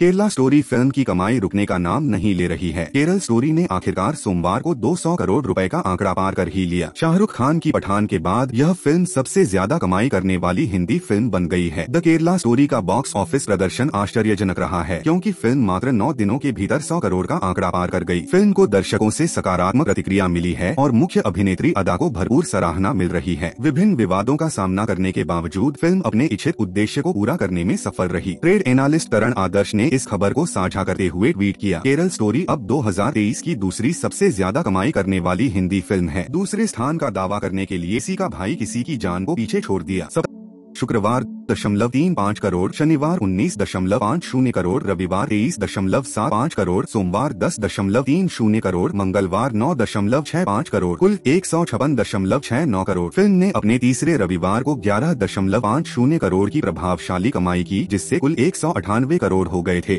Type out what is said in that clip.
Kerala story film की कमाई रुकने का नाम नहीं ले रही है केरल स्टोरी ने आखिरकार सोमवार को 200 करोड़ रुपए का आंकड़ा पार कर ही लिया शाहरुख खान की पठान के बाद यह फिल्म सबसे ज्यादा कमाई करने वाली हिंदी फिल्म बन गई है द केरला स्टोरी का बॉक्स ऑफिस प्रदर्शन आश्चर्यजनक रहा है क्यूँकी फिल्म मात्र नौ दिनों के भीतर सौ करोड़ का आंकड़ा पार कर गयी फिल्म को दर्शकों ऐसी सकारात्मक प्रतिक्रिया मिली है और मुख्य अभिनेत्री अदा को भरपूर सराहना मिल रही है विभिन्न विवादों का सामना करने के बावजूद फिल्म अपने इच्छित उद्देश्य को पूरा करने में सफल रही ट्रेड एनालिस्ट करण आदर्श ने ने इस खबर को साझा करते हुए ट्वीट किया केरल स्टोरी अब 2023 की दूसरी सबसे ज्यादा कमाई करने वाली हिंदी फिल्म है दूसरे स्थान का दावा करने के लिए किसी का भाई किसी की जान को पीछे छोड़ दिया शुक्रवार दशमलव तीन पाँच करोड़ शनिवार उन्नीस दशमलव पाँच शून्य करोड़ रविवार तेईस दशमलव सात पाँच करोड़ सोमवार दस दशमलव तीन शून्य करोड़ मंगलवार नौ दशमलव छह पाँच करोड़ कुल एक सौ छप्पन दशमलव छह नौ करोड़ फिल्म ने अपने तीसरे रविवार को ग्यारह दशमलव पाँच शून्य करोड़ की प्रभावशाली कमाई की जिससे कुल एक सौ अठानवे करोड़ हो गए थे